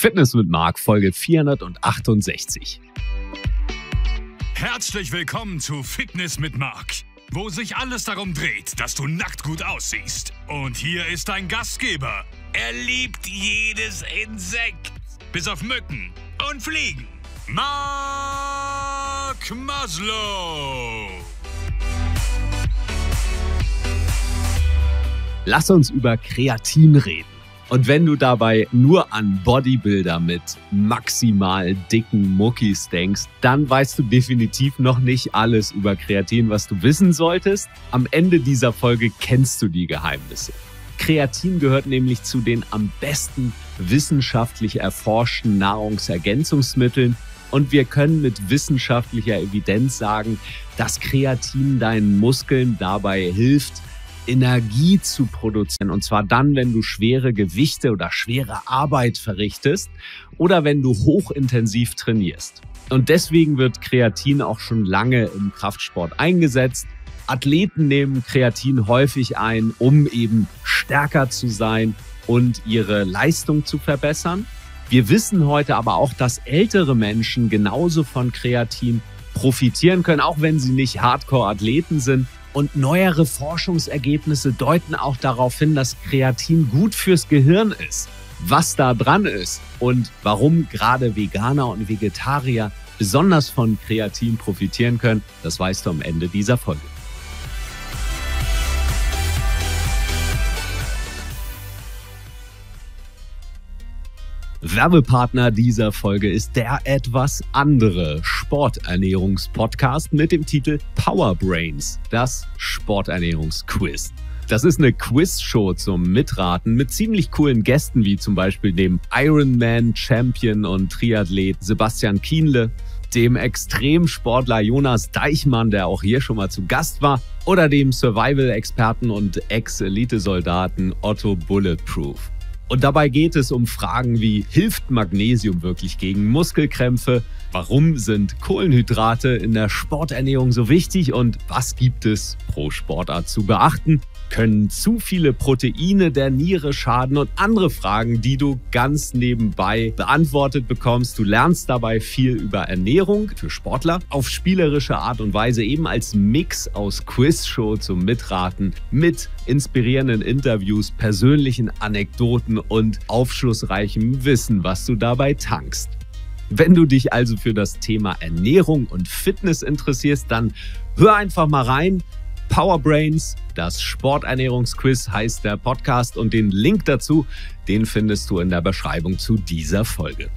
Fitness mit Marc, Folge 468. Herzlich willkommen zu Fitness mit Marc, wo sich alles darum dreht, dass du nackt gut aussiehst. Und hier ist dein Gastgeber. Er liebt jedes Insekt, bis auf Mücken und Fliegen. Marc Maslow. Lass uns über Kreatin reden. Und wenn du dabei nur an Bodybuilder mit maximal dicken Muckis denkst, dann weißt du definitiv noch nicht alles über Kreatin, was du wissen solltest. Am Ende dieser Folge kennst du die Geheimnisse. Kreatin gehört nämlich zu den am besten wissenschaftlich erforschten Nahrungsergänzungsmitteln und wir können mit wissenschaftlicher Evidenz sagen, dass Kreatin deinen Muskeln dabei hilft, Energie zu produzieren. Und zwar dann, wenn du schwere Gewichte oder schwere Arbeit verrichtest oder wenn du hochintensiv trainierst. Und deswegen wird Kreatin auch schon lange im Kraftsport eingesetzt. Athleten nehmen Kreatin häufig ein, um eben stärker zu sein und ihre Leistung zu verbessern. Wir wissen heute aber auch, dass ältere Menschen genauso von Kreatin profitieren können, auch wenn sie nicht Hardcore-Athleten sind. Und neuere Forschungsergebnisse deuten auch darauf hin, dass Kreatin gut fürs Gehirn ist. Was da dran ist und warum gerade Veganer und Vegetarier besonders von Kreatin profitieren können, das weißt du am Ende dieser Folge. Werbepartner dieser Folge ist der etwas andere Sporternährungspodcast mit dem Titel Power Brains, das Sporternährungsquiz. Das ist eine Quiz-Show zum Mitraten mit ziemlich coolen Gästen wie zum Beispiel dem Ironman-Champion und Triathlet Sebastian Kienle, dem Extremsportler Jonas Deichmann, der auch hier schon mal zu Gast war, oder dem Survival-Experten und Ex-Elite-Soldaten Otto Bulletproof. Und dabei geht es um Fragen wie, hilft Magnesium wirklich gegen Muskelkrämpfe? Warum sind Kohlenhydrate in der Sporternährung so wichtig und was gibt es pro Sportart zu beachten? Können zu viele Proteine der Niere schaden und andere Fragen, die du ganz nebenbei beantwortet bekommst. Du lernst dabei viel über Ernährung für Sportler auf spielerische Art und Weise, eben als Mix aus Quizshow zum Mitraten mit inspirierenden Interviews, persönlichen Anekdoten und aufschlussreichem Wissen, was du dabei tankst. Wenn du dich also für das Thema Ernährung und Fitness interessierst, dann hör einfach mal rein. Powerbrains das Sporternährungsquiz heißt der Podcast und den Link dazu, den findest du in der Beschreibung zu dieser Folge.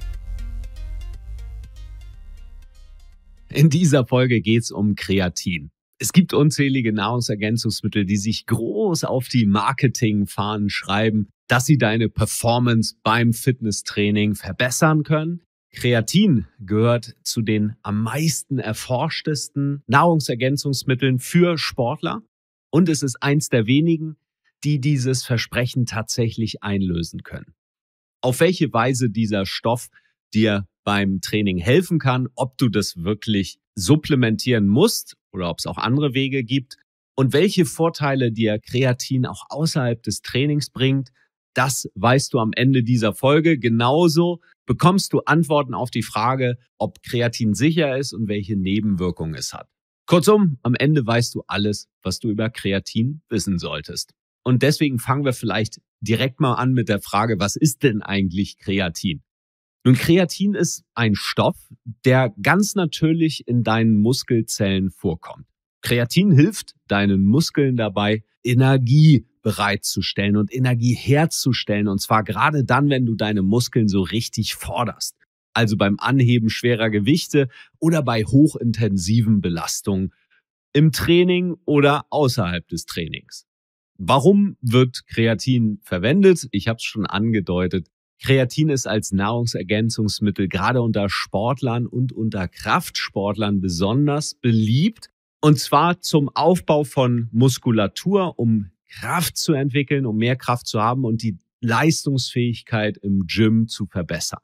In dieser Folge geht es um Kreatin. Es gibt unzählige Nahrungsergänzungsmittel, die sich groß auf die Marketingfahnen schreiben, dass sie deine Performance beim Fitnesstraining verbessern können. Kreatin gehört zu den am meisten erforschtesten Nahrungsergänzungsmitteln für Sportler. Und es ist eins der wenigen, die dieses Versprechen tatsächlich einlösen können. Auf welche Weise dieser Stoff dir beim Training helfen kann, ob du das wirklich supplementieren musst oder ob es auch andere Wege gibt und welche Vorteile dir Kreatin auch außerhalb des Trainings bringt, das weißt du am Ende dieser Folge. Genauso bekommst du Antworten auf die Frage, ob Kreatin sicher ist und welche Nebenwirkungen es hat. Kurzum, am Ende weißt du alles, was du über Kreatin wissen solltest. Und deswegen fangen wir vielleicht direkt mal an mit der Frage, was ist denn eigentlich Kreatin? Nun, Kreatin ist ein Stoff, der ganz natürlich in deinen Muskelzellen vorkommt. Kreatin hilft deinen Muskeln dabei, Energie bereitzustellen und Energie herzustellen. Und zwar gerade dann, wenn du deine Muskeln so richtig forderst also beim Anheben schwerer Gewichte oder bei hochintensiven Belastungen im Training oder außerhalb des Trainings. Warum wird Kreatin verwendet? Ich habe es schon angedeutet. Kreatin ist als Nahrungsergänzungsmittel gerade unter Sportlern und unter Kraftsportlern besonders beliebt. Und zwar zum Aufbau von Muskulatur, um Kraft zu entwickeln, um mehr Kraft zu haben und die Leistungsfähigkeit im Gym zu verbessern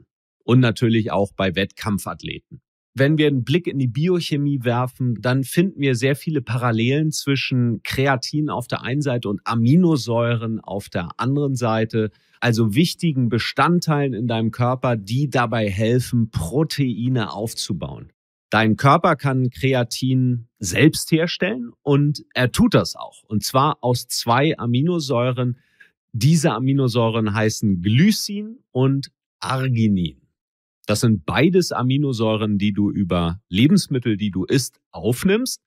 und natürlich auch bei Wettkampfathleten. Wenn wir einen Blick in die Biochemie werfen, dann finden wir sehr viele Parallelen zwischen Kreatin auf der einen Seite und Aminosäuren auf der anderen Seite, also wichtigen Bestandteilen in deinem Körper, die dabei helfen, Proteine aufzubauen. Dein Körper kann Kreatin selbst herstellen und er tut das auch. Und zwar aus zwei Aminosäuren. Diese Aminosäuren heißen Glycin und Arginin. Das sind beides Aminosäuren, die du über Lebensmittel, die du isst, aufnimmst.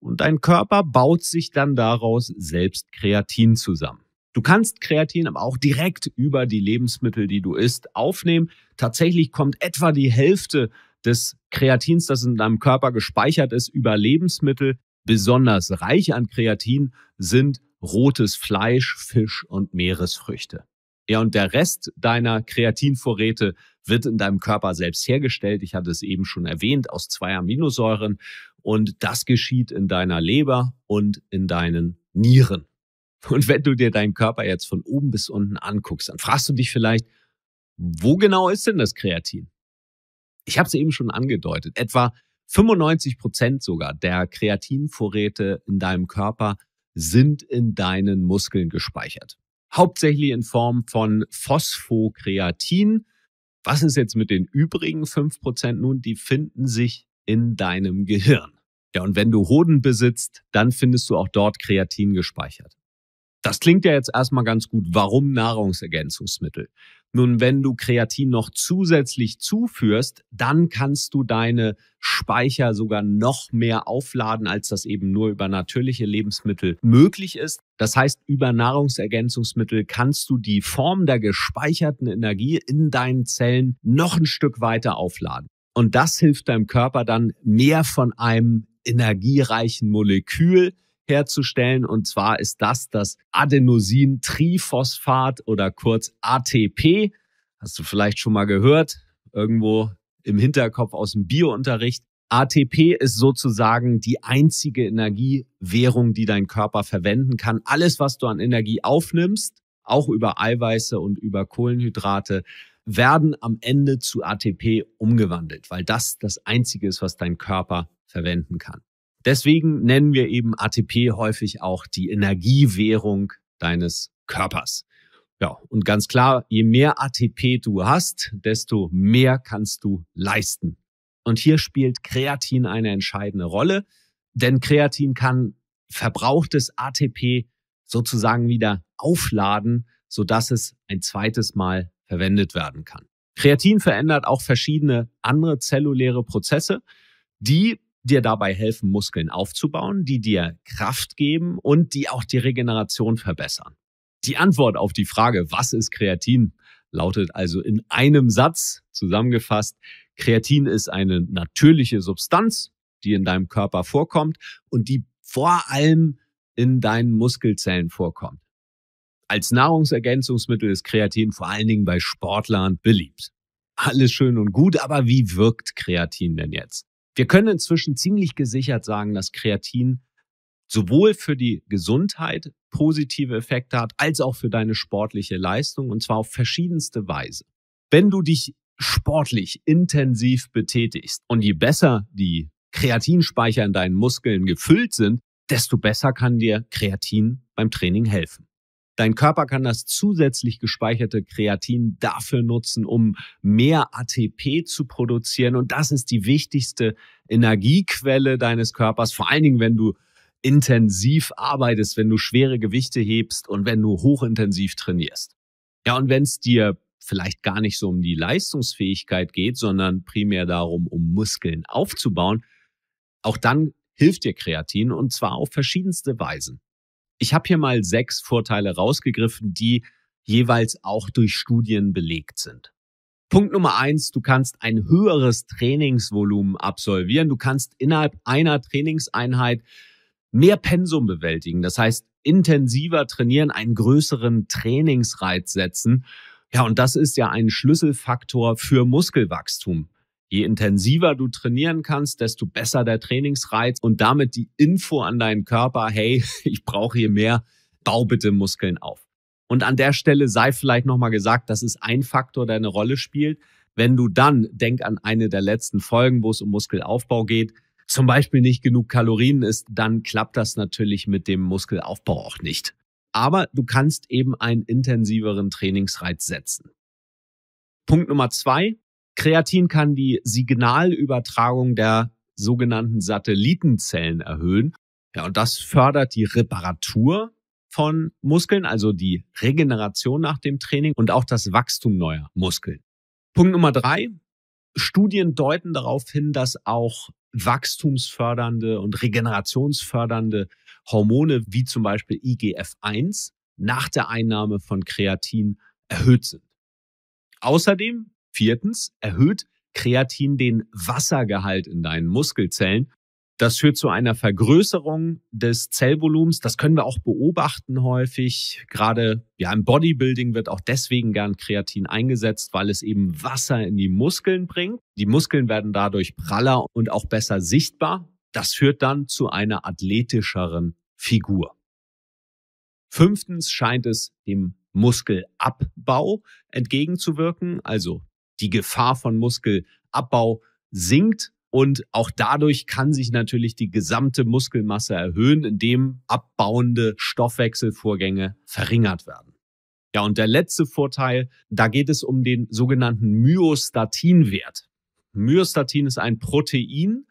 Und dein Körper baut sich dann daraus selbst Kreatin zusammen. Du kannst Kreatin aber auch direkt über die Lebensmittel, die du isst, aufnehmen. Tatsächlich kommt etwa die Hälfte des Kreatins, das in deinem Körper gespeichert ist, über Lebensmittel. Besonders reich an Kreatin sind rotes Fleisch, Fisch und Meeresfrüchte. Ja, und der Rest deiner Kreatinvorräte wird in deinem Körper selbst hergestellt. Ich hatte es eben schon erwähnt, aus zwei Aminosäuren. Und das geschieht in deiner Leber und in deinen Nieren. Und wenn du dir deinen Körper jetzt von oben bis unten anguckst, dann fragst du dich vielleicht, wo genau ist denn das Kreatin? Ich habe es eben schon angedeutet. Etwa 95 Prozent sogar der Kreatinvorräte in deinem Körper sind in deinen Muskeln gespeichert. Hauptsächlich in Form von Phosphokreatin. Was ist jetzt mit den übrigen fünf Prozent nun? Die finden sich in deinem Gehirn. Ja, und wenn du Hoden besitzt, dann findest du auch dort Kreatin gespeichert. Das klingt ja jetzt erstmal ganz gut. Warum Nahrungsergänzungsmittel? Nun, wenn du Kreatin noch zusätzlich zuführst, dann kannst du deine Speicher sogar noch mehr aufladen, als das eben nur über natürliche Lebensmittel möglich ist. Das heißt, über Nahrungsergänzungsmittel kannst du die Form der gespeicherten Energie in deinen Zellen noch ein Stück weiter aufladen. Und das hilft deinem Körper dann mehr von einem energiereichen Molekül herzustellen. Und zwar ist das das Adenosintriphosphat oder kurz ATP. Hast du vielleicht schon mal gehört, irgendwo im Hinterkopf aus dem Biounterricht. ATP ist sozusagen die einzige Energiewährung, die dein Körper verwenden kann. Alles, was du an Energie aufnimmst, auch über Eiweiße und über Kohlenhydrate, werden am Ende zu ATP umgewandelt, weil das das Einzige ist, was dein Körper verwenden kann. Deswegen nennen wir eben ATP häufig auch die Energiewährung deines Körpers. Ja, und ganz klar, je mehr ATP du hast, desto mehr kannst du leisten. Und hier spielt Kreatin eine entscheidende Rolle, denn Kreatin kann verbrauchtes ATP sozusagen wieder aufladen, sodass es ein zweites Mal verwendet werden kann. Kreatin verändert auch verschiedene andere zelluläre Prozesse, die dir dabei helfen, Muskeln aufzubauen, die dir Kraft geben und die auch die Regeneration verbessern. Die Antwort auf die Frage, was ist Kreatin, lautet also in einem Satz zusammengefasst, Kreatin ist eine natürliche Substanz, die in deinem Körper vorkommt und die vor allem in deinen Muskelzellen vorkommt. Als Nahrungsergänzungsmittel ist Kreatin vor allen Dingen bei Sportlern beliebt. Alles schön und gut, aber wie wirkt Kreatin denn jetzt? Wir können inzwischen ziemlich gesichert sagen, dass Kreatin sowohl für die Gesundheit positive Effekte hat, als auch für deine sportliche Leistung und zwar auf verschiedenste Weise. Wenn du dich sportlich intensiv betätigst und je besser die Kreatinspeicher in deinen Muskeln gefüllt sind, desto besser kann dir Kreatin beim Training helfen. Dein Körper kann das zusätzlich gespeicherte Kreatin dafür nutzen, um mehr ATP zu produzieren. Und das ist die wichtigste Energiequelle deines Körpers, vor allen Dingen, wenn du intensiv arbeitest, wenn du schwere Gewichte hebst und wenn du hochintensiv trainierst. Ja, und wenn es dir vielleicht gar nicht so um die Leistungsfähigkeit geht, sondern primär darum, um Muskeln aufzubauen, auch dann hilft dir Kreatin und zwar auf verschiedenste Weisen. Ich habe hier mal sechs Vorteile rausgegriffen, die jeweils auch durch Studien belegt sind. Punkt Nummer eins, du kannst ein höheres Trainingsvolumen absolvieren. Du kannst innerhalb einer Trainingseinheit mehr Pensum bewältigen. Das heißt, intensiver trainieren, einen größeren Trainingsreiz setzen. Ja, und das ist ja ein Schlüsselfaktor für Muskelwachstum. Je intensiver du trainieren kannst, desto besser der Trainingsreiz und damit die Info an deinen Körper, hey, ich brauche hier mehr, bau bitte Muskeln auf. Und an der Stelle sei vielleicht nochmal gesagt, das ist ein Faktor, der eine Rolle spielt. Wenn du dann, denk an eine der letzten Folgen, wo es um Muskelaufbau geht, zum Beispiel nicht genug Kalorien ist, dann klappt das natürlich mit dem Muskelaufbau auch nicht. Aber du kannst eben einen intensiveren Trainingsreiz setzen. Punkt Nummer zwei, Kreatin kann die Signalübertragung der sogenannten Satellitenzellen erhöhen. Ja, und das fördert die Reparatur von Muskeln, also die Regeneration nach dem Training und auch das Wachstum neuer Muskeln. Punkt Nummer drei. Studien deuten darauf hin, dass auch wachstumsfördernde und regenerationsfördernde Hormone wie zum Beispiel IGF-1 nach der Einnahme von Kreatin erhöht sind. Außerdem Viertens erhöht Kreatin den Wassergehalt in deinen Muskelzellen. Das führt zu einer Vergrößerung des Zellvolumens. Das können wir auch beobachten häufig. Gerade ja, im Bodybuilding wird auch deswegen gern Kreatin eingesetzt, weil es eben Wasser in die Muskeln bringt. Die Muskeln werden dadurch praller und auch besser sichtbar. Das führt dann zu einer athletischeren Figur. Fünftens scheint es dem Muskelabbau entgegenzuwirken, also die Gefahr von Muskelabbau sinkt. Und auch dadurch kann sich natürlich die gesamte Muskelmasse erhöhen, indem abbauende Stoffwechselvorgänge verringert werden. Ja, und der letzte Vorteil, da geht es um den sogenannten Myostatinwert. Myostatin ist ein Protein,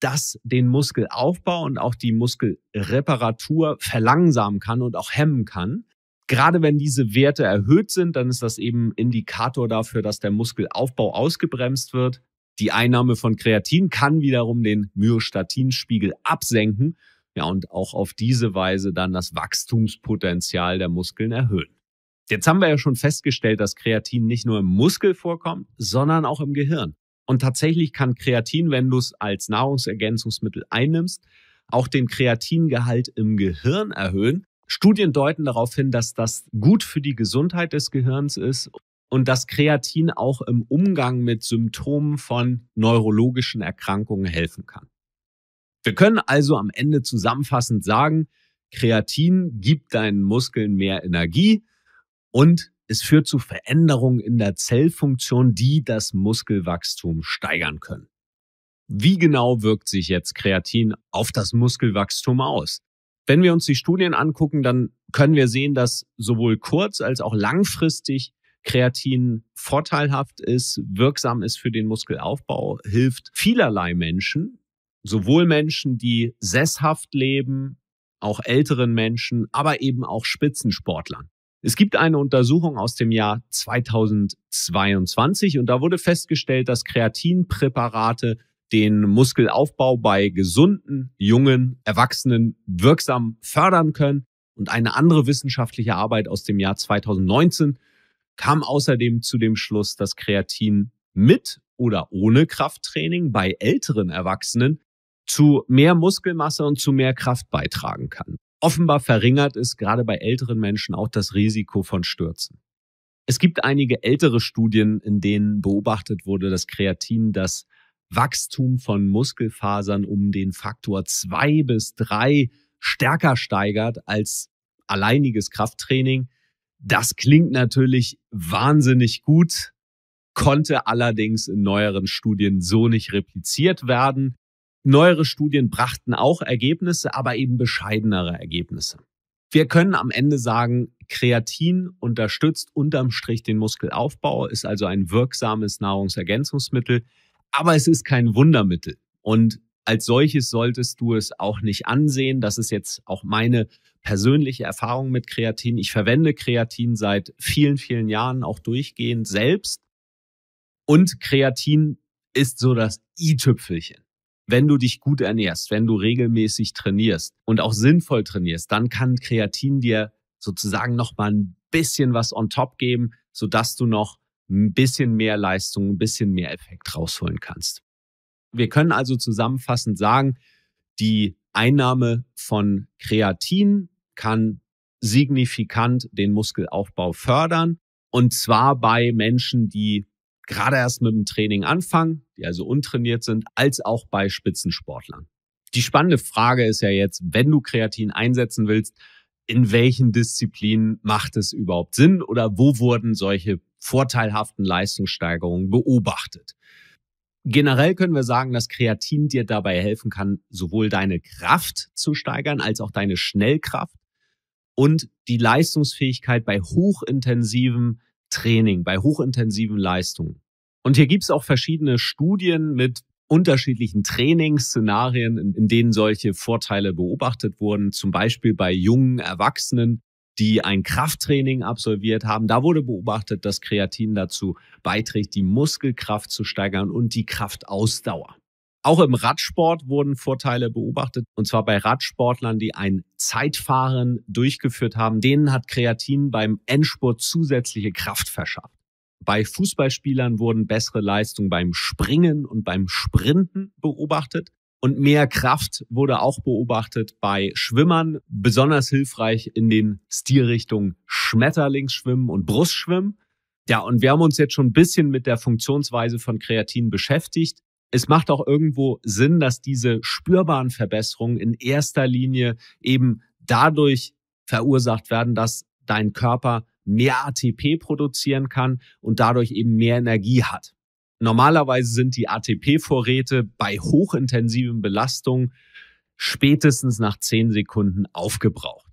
das den Muskelaufbau und auch die Muskelreparatur verlangsamen kann und auch hemmen kann. Gerade wenn diese Werte erhöht sind, dann ist das eben Indikator dafür, dass der Muskelaufbau ausgebremst wird. Die Einnahme von Kreatin kann wiederum den Myostatinspiegel absenken. Ja, und auch auf diese Weise dann das Wachstumspotenzial der Muskeln erhöhen. Jetzt haben wir ja schon festgestellt, dass Kreatin nicht nur im Muskel vorkommt, sondern auch im Gehirn. Und tatsächlich kann Kreatin, wenn du es als Nahrungsergänzungsmittel einnimmst, auch den Kreatingehalt im Gehirn erhöhen. Studien deuten darauf hin, dass das gut für die Gesundheit des Gehirns ist und dass Kreatin auch im Umgang mit Symptomen von neurologischen Erkrankungen helfen kann. Wir können also am Ende zusammenfassend sagen, Kreatin gibt deinen Muskeln mehr Energie und es führt zu Veränderungen in der Zellfunktion, die das Muskelwachstum steigern können. Wie genau wirkt sich jetzt Kreatin auf das Muskelwachstum aus? Wenn wir uns die Studien angucken, dann können wir sehen, dass sowohl kurz- als auch langfristig Kreatin vorteilhaft ist, wirksam ist für den Muskelaufbau, hilft vielerlei Menschen, sowohl Menschen, die sesshaft leben, auch älteren Menschen, aber eben auch Spitzensportlern. Es gibt eine Untersuchung aus dem Jahr 2022 und da wurde festgestellt, dass Kreatinpräparate den Muskelaufbau bei gesunden, jungen Erwachsenen wirksam fördern können. Und eine andere wissenschaftliche Arbeit aus dem Jahr 2019 kam außerdem zu dem Schluss, dass Kreatin mit oder ohne Krafttraining bei älteren Erwachsenen zu mehr Muskelmasse und zu mehr Kraft beitragen kann. Offenbar verringert es gerade bei älteren Menschen auch das Risiko von Stürzen. Es gibt einige ältere Studien, in denen beobachtet wurde, dass Kreatin das Wachstum von Muskelfasern um den Faktor zwei bis drei stärker steigert als alleiniges Krafttraining. Das klingt natürlich wahnsinnig gut, konnte allerdings in neueren Studien so nicht repliziert werden. Neuere Studien brachten auch Ergebnisse, aber eben bescheidenere Ergebnisse. Wir können am Ende sagen, Kreatin unterstützt unterm Strich den Muskelaufbau, ist also ein wirksames Nahrungsergänzungsmittel, aber es ist kein Wundermittel. Und als solches solltest du es auch nicht ansehen. Das ist jetzt auch meine persönliche Erfahrung mit Kreatin. Ich verwende Kreatin seit vielen, vielen Jahren auch durchgehend selbst. Und Kreatin ist so das i-Tüpfelchen. Wenn du dich gut ernährst, wenn du regelmäßig trainierst und auch sinnvoll trainierst, dann kann Kreatin dir sozusagen noch mal ein bisschen was on top geben, sodass du noch ein bisschen mehr Leistung, ein bisschen mehr Effekt rausholen kannst. Wir können also zusammenfassend sagen, die Einnahme von Kreatin kann signifikant den Muskelaufbau fördern. Und zwar bei Menschen, die gerade erst mit dem Training anfangen, die also untrainiert sind, als auch bei Spitzensportlern. Die spannende Frage ist ja jetzt, wenn du Kreatin einsetzen willst, in welchen Disziplinen macht es überhaupt Sinn oder wo wurden solche vorteilhaften Leistungssteigerungen beobachtet. Generell können wir sagen, dass Kreatin dir dabei helfen kann, sowohl deine Kraft zu steigern als auch deine Schnellkraft und die Leistungsfähigkeit bei hochintensivem Training, bei hochintensiven Leistungen. Und hier gibt's auch verschiedene Studien mit unterschiedlichen Trainingsszenarien, in denen solche Vorteile beobachtet wurden, zum Beispiel bei jungen Erwachsenen die ein Krafttraining absolviert haben. Da wurde beobachtet, dass Kreatin dazu beiträgt, die Muskelkraft zu steigern und die Kraftausdauer. Auch im Radsport wurden Vorteile beobachtet, und zwar bei Radsportlern, die ein Zeitfahren durchgeführt haben. Denen hat Kreatin beim Endspurt zusätzliche Kraft verschafft. Bei Fußballspielern wurden bessere Leistungen beim Springen und beim Sprinten beobachtet. Und mehr Kraft wurde auch beobachtet bei Schwimmern, besonders hilfreich in den Stilrichtungen Schmetterlingsschwimmen und Brustschwimmen. Ja, und wir haben uns jetzt schon ein bisschen mit der Funktionsweise von Kreatin beschäftigt. Es macht auch irgendwo Sinn, dass diese spürbaren Verbesserungen in erster Linie eben dadurch verursacht werden, dass dein Körper mehr ATP produzieren kann und dadurch eben mehr Energie hat. Normalerweise sind die ATP-Vorräte bei hochintensiven Belastungen spätestens nach 10 Sekunden aufgebraucht.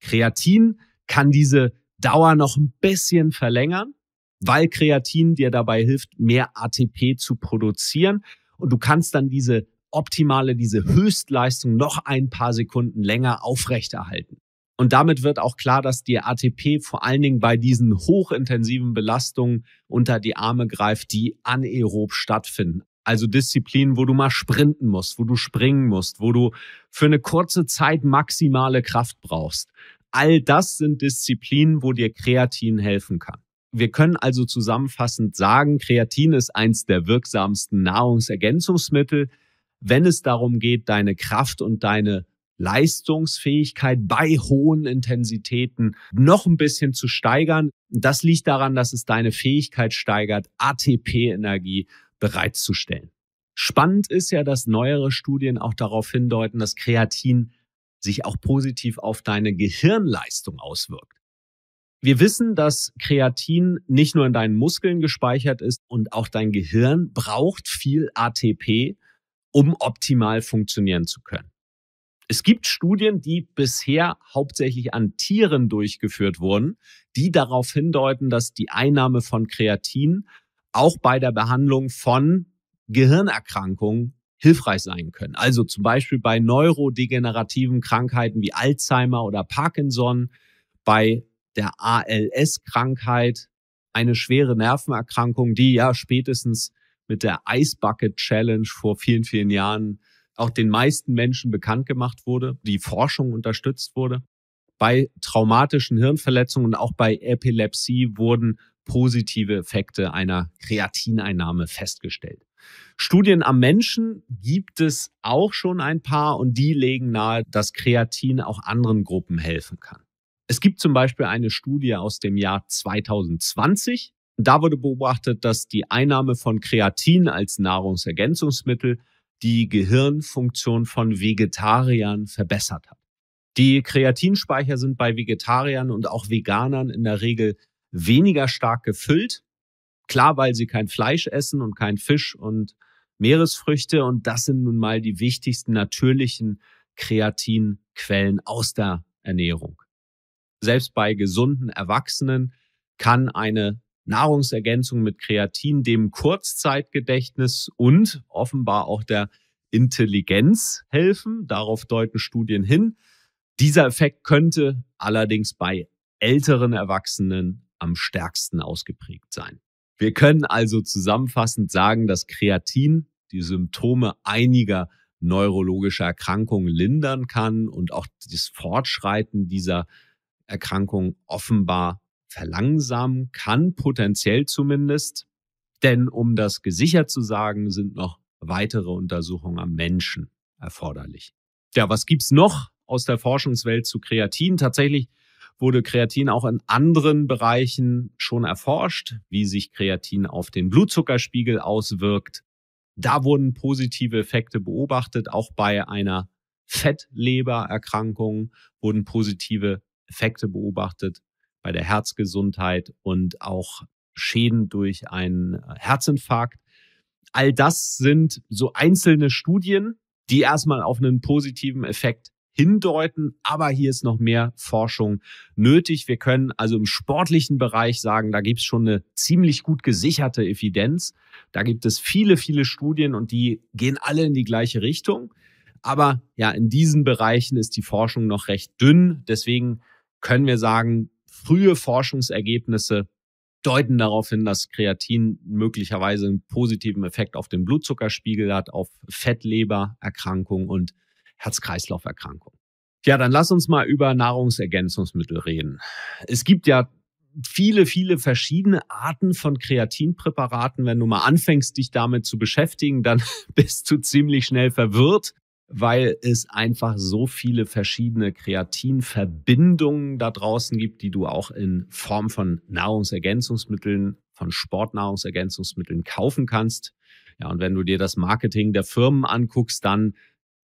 Kreatin kann diese Dauer noch ein bisschen verlängern, weil Kreatin dir dabei hilft, mehr ATP zu produzieren. Und du kannst dann diese optimale, diese Höchstleistung noch ein paar Sekunden länger aufrechterhalten. Und damit wird auch klar, dass die ATP vor allen Dingen bei diesen hochintensiven Belastungen unter die Arme greift, die anaerob stattfinden. Also Disziplinen, wo du mal sprinten musst, wo du springen musst, wo du für eine kurze Zeit maximale Kraft brauchst. All das sind Disziplinen, wo dir Kreatin helfen kann. Wir können also zusammenfassend sagen, Kreatin ist eins der wirksamsten Nahrungsergänzungsmittel, wenn es darum geht, deine Kraft und deine Leistungsfähigkeit bei hohen Intensitäten noch ein bisschen zu steigern. Das liegt daran, dass es deine Fähigkeit steigert, ATP-Energie bereitzustellen. Spannend ist ja, dass neuere Studien auch darauf hindeuten, dass Kreatin sich auch positiv auf deine Gehirnleistung auswirkt. Wir wissen, dass Kreatin nicht nur in deinen Muskeln gespeichert ist und auch dein Gehirn braucht viel ATP, um optimal funktionieren zu können. Es gibt Studien, die bisher hauptsächlich an Tieren durchgeführt wurden, die darauf hindeuten, dass die Einnahme von Kreatin auch bei der Behandlung von Gehirnerkrankungen hilfreich sein können. Also zum Beispiel bei neurodegenerativen Krankheiten wie Alzheimer oder Parkinson, bei der ALS-Krankheit, eine schwere Nervenerkrankung, die ja spätestens mit der Ice Bucket Challenge vor vielen, vielen Jahren auch den meisten Menschen bekannt gemacht wurde, die Forschung unterstützt wurde. Bei traumatischen Hirnverletzungen und auch bei Epilepsie wurden positive Effekte einer Kreatineinnahme festgestellt. Studien am Menschen gibt es auch schon ein paar und die legen nahe, dass Kreatin auch anderen Gruppen helfen kann. Es gibt zum Beispiel eine Studie aus dem Jahr 2020. Da wurde beobachtet, dass die Einnahme von Kreatin als Nahrungsergänzungsmittel die Gehirnfunktion von Vegetariern verbessert hat. Die Kreatinspeicher sind bei Vegetariern und auch Veganern in der Regel weniger stark gefüllt. Klar, weil sie kein Fleisch essen und kein Fisch und Meeresfrüchte. Und das sind nun mal die wichtigsten natürlichen Kreatinquellen aus der Ernährung. Selbst bei gesunden Erwachsenen kann eine Nahrungsergänzung mit Kreatin, dem Kurzzeitgedächtnis und offenbar auch der Intelligenz helfen. Darauf deuten Studien hin. Dieser Effekt könnte allerdings bei älteren Erwachsenen am stärksten ausgeprägt sein. Wir können also zusammenfassend sagen, dass Kreatin die Symptome einiger neurologischer Erkrankungen lindern kann und auch das Fortschreiten dieser Erkrankung offenbar verlangsamen kann, potenziell zumindest. Denn um das gesichert zu sagen, sind noch weitere Untersuchungen am Menschen erforderlich. Ja, was gibt's noch aus der Forschungswelt zu Kreatin? Tatsächlich wurde Kreatin auch in anderen Bereichen schon erforscht, wie sich Kreatin auf den Blutzuckerspiegel auswirkt. Da wurden positive Effekte beobachtet. Auch bei einer Fettlebererkrankung wurden positive Effekte beobachtet bei der Herzgesundheit und auch Schäden durch einen äh, Herzinfarkt. All das sind so einzelne Studien, die erstmal auf einen positiven Effekt hindeuten, aber hier ist noch mehr Forschung nötig. Wir können also im sportlichen Bereich sagen, da gibt es schon eine ziemlich gut gesicherte Evidenz. Da gibt es viele, viele Studien und die gehen alle in die gleiche Richtung. Aber ja, in diesen Bereichen ist die Forschung noch recht dünn. Deswegen können wir sagen, frühe Forschungsergebnisse deuten darauf hin, dass Kreatin möglicherweise einen positiven Effekt auf den Blutzuckerspiegel hat, auf Fettlebererkrankungen und Herz-Kreislauf-Erkrankungen. Ja, dann lass uns mal über Nahrungsergänzungsmittel reden. Es gibt ja viele, viele verschiedene Arten von Kreatinpräparaten. Wenn du mal anfängst, dich damit zu beschäftigen, dann bist du ziemlich schnell verwirrt weil es einfach so viele verschiedene Kreatinverbindungen da draußen gibt, die du auch in Form von Nahrungsergänzungsmitteln, von Sportnahrungsergänzungsmitteln kaufen kannst. Ja, und wenn du dir das Marketing der Firmen anguckst, dann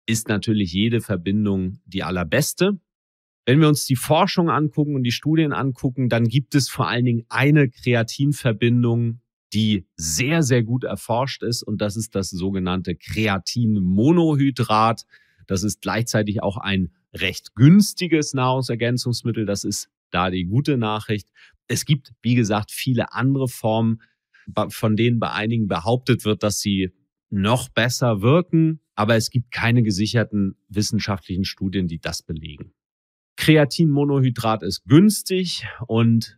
ist natürlich jede Verbindung die allerbeste. Wenn wir uns die Forschung angucken und die Studien angucken, dann gibt es vor allen Dingen eine Kreatinverbindung, die sehr, sehr gut erforscht ist. Und das ist das sogenannte Kreatinmonohydrat. Das ist gleichzeitig auch ein recht günstiges Nahrungsergänzungsmittel. Das ist da die gute Nachricht. Es gibt, wie gesagt, viele andere Formen, von denen bei einigen behauptet wird, dass sie noch besser wirken, aber es gibt keine gesicherten wissenschaftlichen Studien, die das belegen. Kreatinmonohydrat ist günstig und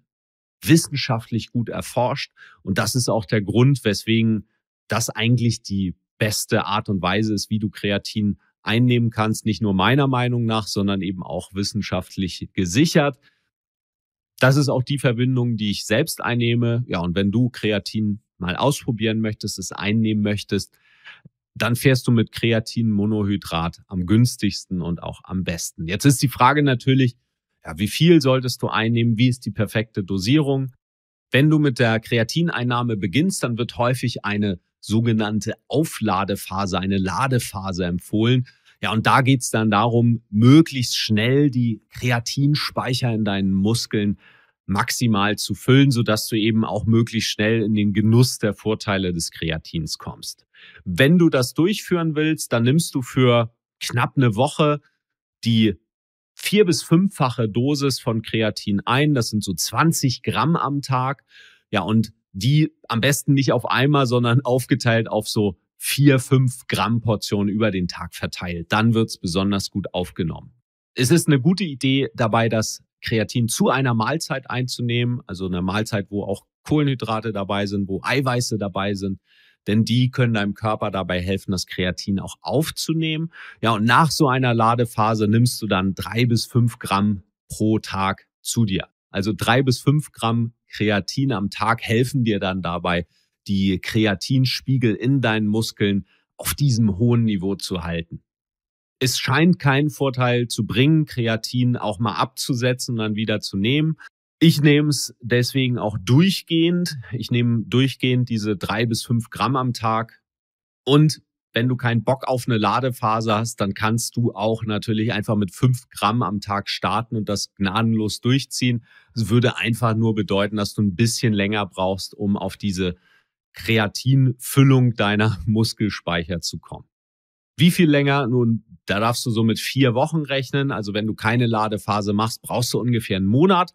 wissenschaftlich gut erforscht. Und das ist auch der Grund, weswegen das eigentlich die beste Art und Weise ist, wie du Kreatin einnehmen kannst. Nicht nur meiner Meinung nach, sondern eben auch wissenschaftlich gesichert. Das ist auch die Verbindung, die ich selbst einnehme. Ja, und wenn du Kreatin mal ausprobieren möchtest, es einnehmen möchtest, dann fährst du mit Kreatin Monohydrat am günstigsten und auch am besten. Jetzt ist die Frage natürlich, ja, wie viel solltest du einnehmen? Wie ist die perfekte Dosierung? Wenn du mit der Kreatineinnahme beginnst, dann wird häufig eine sogenannte Aufladephase, eine Ladephase empfohlen. Ja, und da geht's dann darum, möglichst schnell die Kreatinspeicher in deinen Muskeln maximal zu füllen, sodass du eben auch möglichst schnell in den Genuss der Vorteile des Kreatins kommst. Wenn du das durchführen willst, dann nimmst du für knapp eine Woche die vier- bis fünffache Dosis von Kreatin ein. Das sind so 20 Gramm am Tag. Ja, und die am besten nicht auf einmal, sondern aufgeteilt auf so vier, fünf Gramm Portionen über den Tag verteilt. Dann wird's besonders gut aufgenommen. Es ist eine gute Idee dabei, das Kreatin zu einer Mahlzeit einzunehmen, also eine Mahlzeit, wo auch Kohlenhydrate dabei sind, wo Eiweiße dabei sind denn die können deinem Körper dabei helfen, das Kreatin auch aufzunehmen. Ja, und nach so einer Ladephase nimmst du dann drei bis fünf Gramm pro Tag zu dir. Also drei bis fünf Gramm Kreatin am Tag helfen dir dann dabei, die Kreatinspiegel in deinen Muskeln auf diesem hohen Niveau zu halten. Es scheint keinen Vorteil zu bringen, Kreatin auch mal abzusetzen und dann wieder zu nehmen. Ich nehme es deswegen auch durchgehend. Ich nehme durchgehend diese drei bis fünf Gramm am Tag. Und wenn du keinen Bock auf eine Ladephase hast, dann kannst du auch natürlich einfach mit fünf Gramm am Tag starten und das gnadenlos durchziehen. Das würde einfach nur bedeuten, dass du ein bisschen länger brauchst, um auf diese Kreatinfüllung deiner Muskelspeicher zu kommen. Wie viel länger? Nun, da darfst du so mit vier Wochen rechnen. Also wenn du keine Ladephase machst, brauchst du ungefähr einen Monat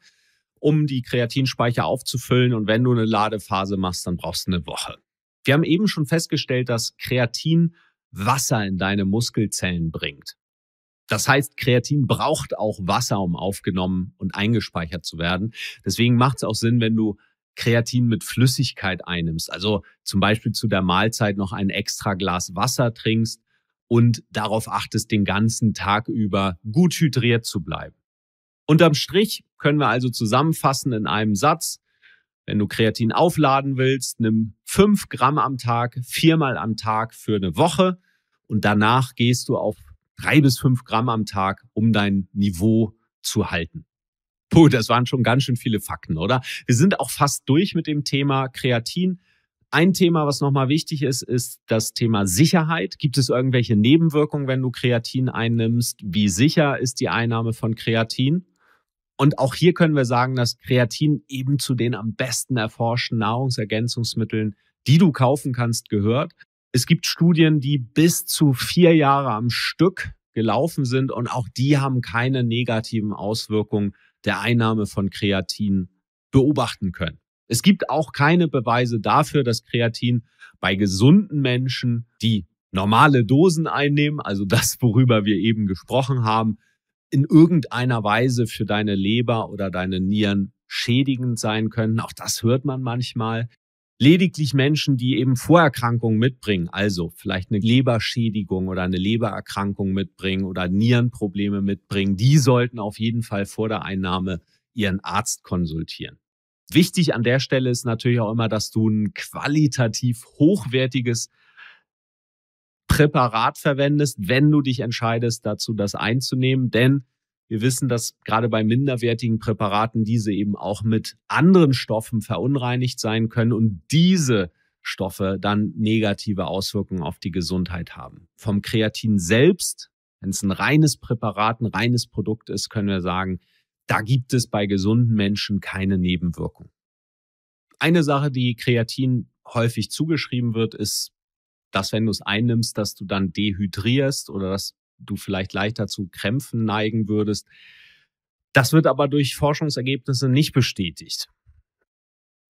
um die Kreatinspeicher aufzufüllen. Und wenn du eine Ladephase machst, dann brauchst du eine Woche. Wir haben eben schon festgestellt, dass Kreatin Wasser in deine Muskelzellen bringt. Das heißt, Kreatin braucht auch Wasser, um aufgenommen und eingespeichert zu werden. Deswegen macht es auch Sinn, wenn du Kreatin mit Flüssigkeit einnimmst. Also zum Beispiel zu der Mahlzeit noch ein extra Glas Wasser trinkst und darauf achtest, den ganzen Tag über gut hydriert zu bleiben. Unterm Strich können wir also zusammenfassen in einem Satz, wenn du Kreatin aufladen willst, nimm fünf Gramm am Tag, viermal am Tag für eine Woche und danach gehst du auf drei bis fünf Gramm am Tag, um dein Niveau zu halten. Puh, das waren schon ganz schön viele Fakten, oder? Wir sind auch fast durch mit dem Thema Kreatin. Ein Thema, was nochmal wichtig ist, ist das Thema Sicherheit. Gibt es irgendwelche Nebenwirkungen, wenn du Kreatin einnimmst? Wie sicher ist die Einnahme von Kreatin? Und auch hier können wir sagen, dass Kreatin eben zu den am besten erforschten Nahrungsergänzungsmitteln, die du kaufen kannst, gehört. Es gibt Studien, die bis zu vier Jahre am Stück gelaufen sind und auch die haben keine negativen Auswirkungen der Einnahme von Kreatin beobachten können. Es gibt auch keine Beweise dafür, dass Kreatin bei gesunden Menschen, die normale Dosen einnehmen, also das, worüber wir eben gesprochen haben, in irgendeiner Weise für deine Leber oder deine Nieren schädigend sein können. Auch das hört man manchmal. Lediglich Menschen, die eben Vorerkrankungen mitbringen, also vielleicht eine Leberschädigung oder eine Lebererkrankung mitbringen oder Nierenprobleme mitbringen, die sollten auf jeden Fall vor der Einnahme ihren Arzt konsultieren. Wichtig an der Stelle ist natürlich auch immer, dass du ein qualitativ hochwertiges Präparat verwendest, wenn du dich entscheidest, dazu das einzunehmen. Denn wir wissen, dass gerade bei minderwertigen Präparaten diese eben auch mit anderen Stoffen verunreinigt sein können und diese Stoffe dann negative Auswirkungen auf die Gesundheit haben. Vom Kreatin selbst, wenn es ein reines Präparat, ein reines Produkt ist, können wir sagen, da gibt es bei gesunden Menschen keine Nebenwirkung. Eine Sache, die Kreatin häufig zugeschrieben wird, ist dass wenn du es einnimmst, dass du dann dehydrierst oder dass du vielleicht leichter zu Krämpfen neigen würdest. Das wird aber durch Forschungsergebnisse nicht bestätigt.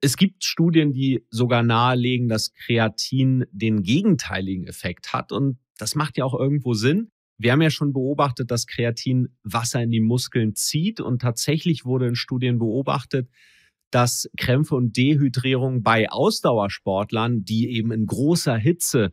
Es gibt Studien, die sogar nahelegen, dass Kreatin den gegenteiligen Effekt hat und das macht ja auch irgendwo Sinn. Wir haben ja schon beobachtet, dass Kreatin Wasser in die Muskeln zieht und tatsächlich wurde in Studien beobachtet, dass Krämpfe und Dehydrierung bei Ausdauersportlern, die eben in großer Hitze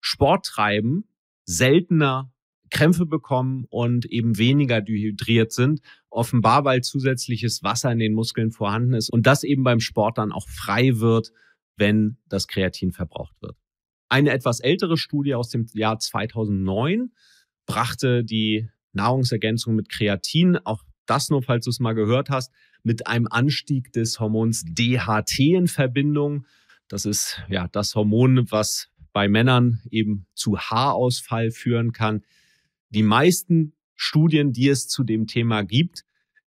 Sport treiben, seltener Krämpfe bekommen und eben weniger dehydriert sind. Offenbar, weil zusätzliches Wasser in den Muskeln vorhanden ist und das eben beim Sport dann auch frei wird, wenn das Kreatin verbraucht wird. Eine etwas ältere Studie aus dem Jahr 2009 brachte die Nahrungsergänzung mit Kreatin, auch das nur, falls du es mal gehört hast, mit einem Anstieg des Hormons DHT in Verbindung. Das ist ja das Hormon, was bei Männern eben zu Haarausfall führen kann. Die meisten Studien, die es zu dem Thema gibt,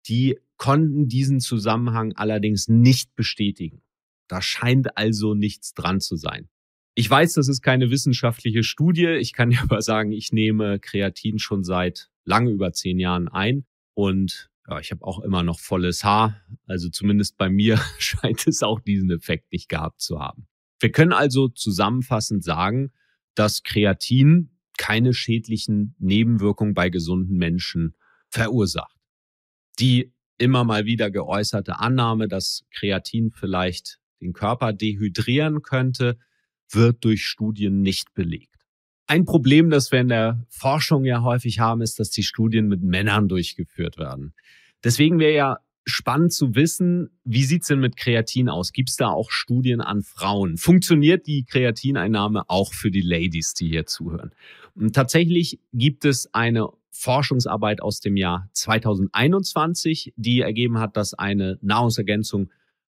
die konnten diesen Zusammenhang allerdings nicht bestätigen. Da scheint also nichts dran zu sein. Ich weiß, das ist keine wissenschaftliche Studie. Ich kann ja aber sagen, ich nehme Kreatin schon seit lange über zehn Jahren ein und ja, ich habe auch immer noch volles Haar. Also zumindest bei mir scheint es auch diesen Effekt nicht gehabt zu haben. Wir können also zusammenfassend sagen, dass Kreatin keine schädlichen Nebenwirkungen bei gesunden Menschen verursacht. Die immer mal wieder geäußerte Annahme, dass Kreatin vielleicht den Körper dehydrieren könnte, wird durch Studien nicht belegt. Ein Problem, das wir in der Forschung ja häufig haben, ist, dass die Studien mit Männern durchgeführt werden. Deswegen wäre ja spannend zu wissen, wie sieht's denn mit Kreatin aus? Gibt's da auch Studien an Frauen? Funktioniert die Kreatineinnahme auch für die Ladies, die hier zuhören? Und tatsächlich gibt es eine Forschungsarbeit aus dem Jahr 2021, die ergeben hat, dass eine Nahrungsergänzung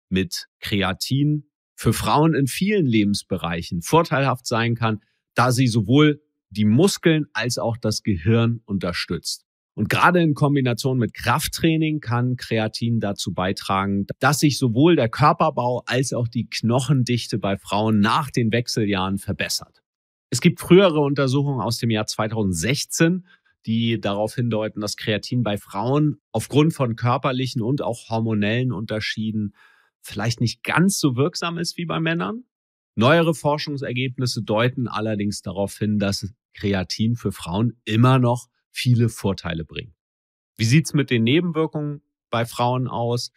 mit Kreatin für Frauen in vielen Lebensbereichen vorteilhaft sein kann da sie sowohl die Muskeln als auch das Gehirn unterstützt. Und gerade in Kombination mit Krafttraining kann Kreatin dazu beitragen, dass sich sowohl der Körperbau als auch die Knochendichte bei Frauen nach den Wechseljahren verbessert. Es gibt frühere Untersuchungen aus dem Jahr 2016, die darauf hindeuten, dass Kreatin bei Frauen aufgrund von körperlichen und auch hormonellen Unterschieden vielleicht nicht ganz so wirksam ist wie bei Männern. Neuere Forschungsergebnisse deuten allerdings darauf hin, dass Kreatin für Frauen immer noch viele Vorteile bringt. Wie sieht's mit den Nebenwirkungen bei Frauen aus?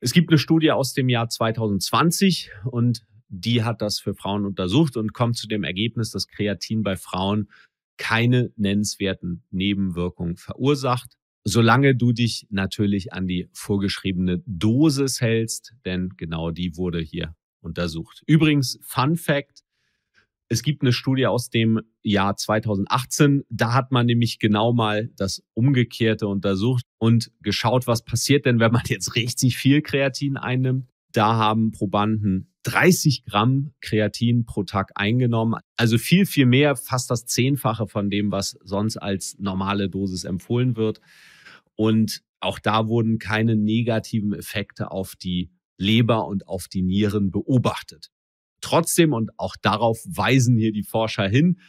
Es gibt eine Studie aus dem Jahr 2020 und die hat das für Frauen untersucht und kommt zu dem Ergebnis, dass Kreatin bei Frauen keine nennenswerten Nebenwirkungen verursacht, solange du dich natürlich an die vorgeschriebene Dosis hältst, denn genau die wurde hier untersucht. Übrigens, Fun Fact, es gibt eine Studie aus dem Jahr 2018, da hat man nämlich genau mal das Umgekehrte untersucht und geschaut, was passiert denn, wenn man jetzt richtig viel Kreatin einnimmt. Da haben Probanden 30 Gramm Kreatin pro Tag eingenommen. Also viel, viel mehr, fast das Zehnfache von dem, was sonst als normale Dosis empfohlen wird. Und auch da wurden keine negativen Effekte auf die Leber und auf die Nieren beobachtet. Trotzdem, und auch darauf weisen hier die Forscher hin,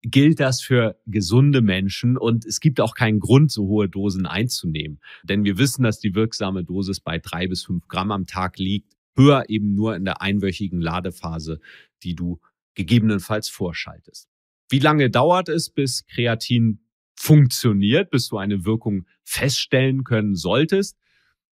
gilt das für gesunde Menschen und es gibt auch keinen Grund, so hohe Dosen einzunehmen. Denn wir wissen, dass die wirksame Dosis bei drei bis fünf Gramm am Tag liegt, höher eben nur in der einwöchigen Ladephase, die du gegebenenfalls vorschaltest. Wie lange dauert es, bis Kreatin funktioniert, bis du eine Wirkung feststellen können solltest?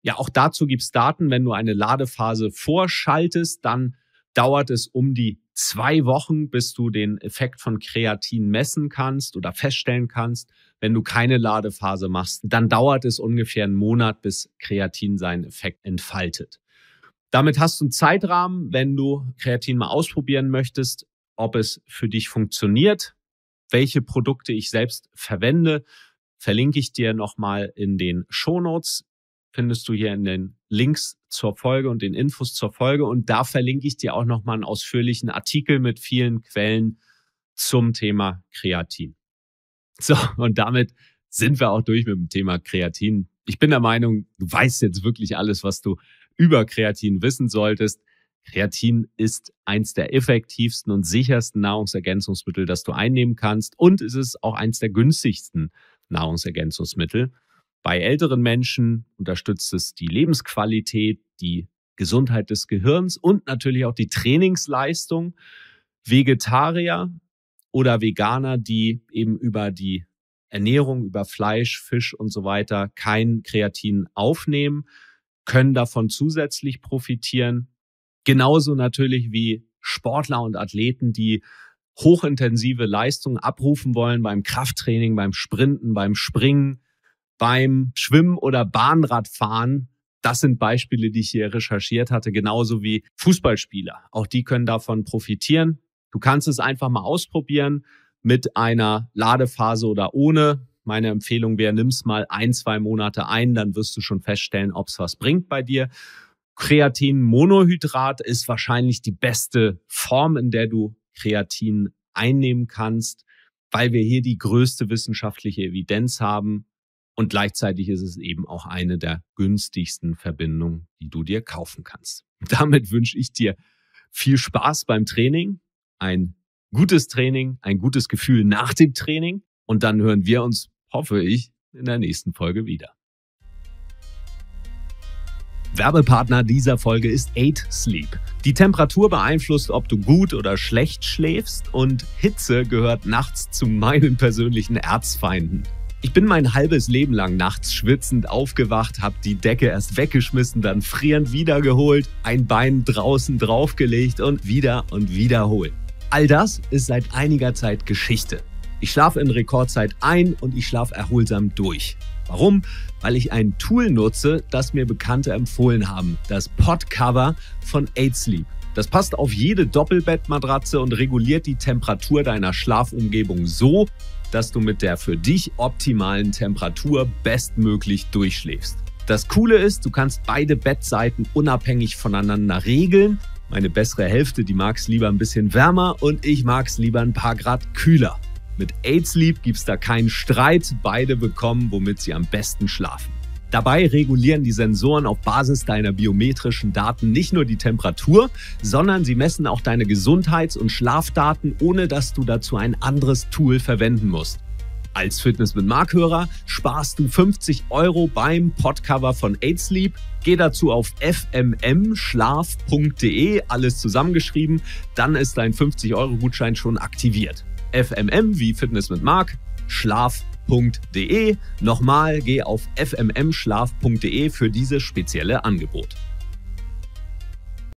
Ja, auch dazu gibt es Daten. Wenn du eine Ladephase vorschaltest, dann dauert es um die zwei Wochen, bis du den Effekt von Kreatin messen kannst oder feststellen kannst. Wenn du keine Ladephase machst, dann dauert es ungefähr einen Monat, bis Kreatin seinen Effekt entfaltet. Damit hast du einen Zeitrahmen, wenn du Kreatin mal ausprobieren möchtest, ob es für dich funktioniert, welche Produkte ich selbst verwende, verlinke ich dir nochmal in den Shownotes findest du hier in den Links zur Folge und den Infos zur Folge. Und da verlinke ich dir auch nochmal einen ausführlichen Artikel mit vielen Quellen zum Thema Kreatin. So, und damit sind wir auch durch mit dem Thema Kreatin. Ich bin der Meinung, du weißt jetzt wirklich alles, was du über Kreatin wissen solltest. Kreatin ist eins der effektivsten und sichersten Nahrungsergänzungsmittel, das du einnehmen kannst. Und es ist auch eins der günstigsten Nahrungsergänzungsmittel. Bei älteren Menschen unterstützt es die Lebensqualität, die Gesundheit des Gehirns und natürlich auch die Trainingsleistung. Vegetarier oder Veganer, die eben über die Ernährung, über Fleisch, Fisch und so weiter kein Kreatin aufnehmen, können davon zusätzlich profitieren. Genauso natürlich wie Sportler und Athleten, die hochintensive Leistungen abrufen wollen beim Krafttraining, beim Sprinten, beim Springen, beim Schwimmen oder Bahnradfahren. Das sind Beispiele, die ich hier recherchiert hatte, genauso wie Fußballspieler. Auch die können davon profitieren. Du kannst es einfach mal ausprobieren mit einer Ladephase oder ohne. Meine Empfehlung wäre, nimm's mal ein, zwei Monate ein, dann wirst du schon feststellen, ob's was bringt bei dir. Kreatinmonohydrat ist wahrscheinlich die beste Form, in der du Kreatin einnehmen kannst, weil wir hier die größte wissenschaftliche Evidenz haben. Und gleichzeitig ist es eben auch eine der günstigsten Verbindungen, die du dir kaufen kannst. Damit wünsche ich dir viel Spaß beim Training, ein gutes Training, ein gutes Gefühl nach dem Training und dann hören wir uns, hoffe ich, in der nächsten Folge wieder. Werbepartner dieser Folge ist 8 Sleep. Die Temperatur beeinflusst, ob du gut oder schlecht schläfst und Hitze gehört nachts zu meinen persönlichen Erzfeinden. Ich bin mein halbes Leben lang nachts schwitzend aufgewacht, habe die Decke erst weggeschmissen, dann frierend wiedergeholt, ein Bein draußen draufgelegt und wieder und wiederholt. All das ist seit einiger Zeit Geschichte. Ich schlafe in Rekordzeit ein und ich schlafe erholsam durch. Warum? Weil ich ein Tool nutze, das mir Bekannte empfohlen haben, das Podcover von AidSleep. Das passt auf jede Doppelbettmatratze und reguliert die Temperatur deiner Schlafumgebung so, dass du mit der für dich optimalen Temperatur bestmöglich durchschläfst. Das Coole ist, du kannst beide Bettseiten unabhängig voneinander regeln. Meine bessere Hälfte, die mag es lieber ein bisschen wärmer und ich mag es lieber ein paar Grad kühler. Mit AidSleep gibt es da keinen Streit, beide bekommen, womit sie am besten schlafen. Dabei regulieren die Sensoren auf Basis deiner biometrischen Daten nicht nur die Temperatur, sondern sie messen auch deine Gesundheits- und Schlafdaten, ohne dass du dazu ein anderes Tool verwenden musst. Als Fitness mit Markhörer sparst du 50 Euro beim Podcover von AidSleep. Geh dazu auf fmmschlaf.de, alles zusammengeschrieben, dann ist dein 50 Euro Gutschein schon aktiviert. FMM wie Fitness mit Mark, Schlaf fmmschlaf.de. Nochmal, geh auf fmmschlaf.de für dieses spezielle Angebot.